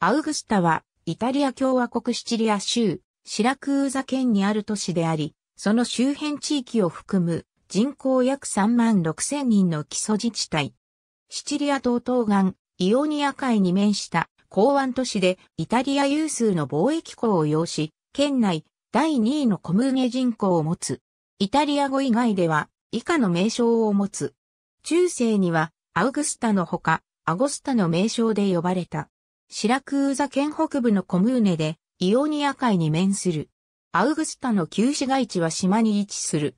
アウグスタは、イタリア共和国シチリア州、シラクーザ県にある都市であり、その周辺地域を含む人口約3万6千人の基礎自治体。シチリア島東岸、イオニア海に面した港湾都市でイタリア有数の貿易港を要し、県内第2位の小麦人口を持つ。イタリア語以外では以下の名称を持つ。中世にはアウグスタのほか、アゴスタの名称で呼ばれた。シラクーザ県北部のコムーネで、イオニア海に面する。アウグスタの旧市街地は島に位置する。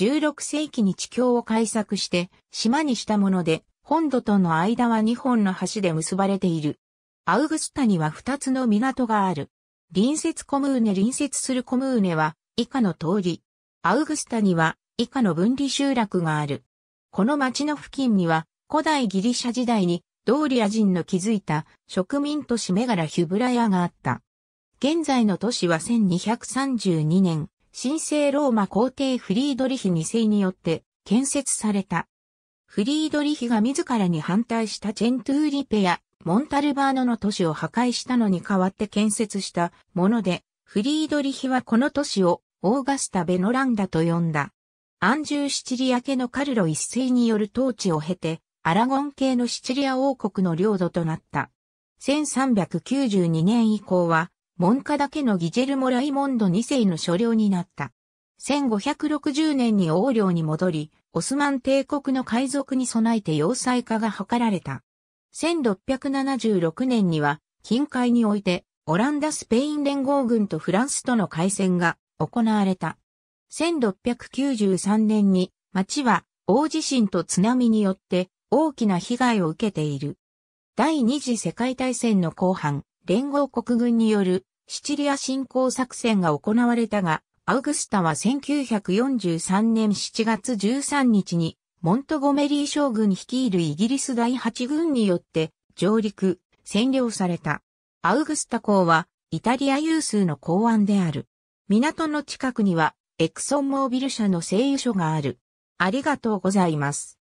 16世紀に地境を開削して、島にしたもので、本土との間は2本の橋で結ばれている。アウグスタには2つの港がある。隣接コムーネ隣接するコムーネは、以下の通り。アウグスタには、以下の分離集落がある。この町の付近には、古代ギリシャ時代にドーリア人の築いた植民都市メガラヒュブラヤがあった。現在の都市は1232年、神聖ローマ皇帝フリードリヒ2世によって建設された。フリードリヒが自らに反対したチェントゥーリペやモンタルバーノの都市を破壊したのに代わって建設したもので、フリードリヒはこの都市をオーガスタ・ベノランダと呼んだ。アンジュー・シチリア家のカルロ一世による統治を経て、アラゴン系のシチリア王国の領土となった。1392年以降は、門下だけのギジェルモ・ライモンド2世の所領になった。1560年に王領に戻り、オスマン帝国の海賊に備えて要塞化が図られた。1676年には、近海において、オランダ・スペイン連合軍とフランスとの海戦が行われた。1693年に、町は大地震と津波によって大きな被害を受けている。第二次世界大戦の後半、連合国軍によるシチリア侵攻作戦が行われたが、アウグスタは1943年7月13日に、モントゴメリー将軍率いるイギリス第8軍によって上陸、占領された。アウグスタ港はイタリア有数の港湾である。港の近くにはエクソンモービル社の製油所がある。ありがとうございます。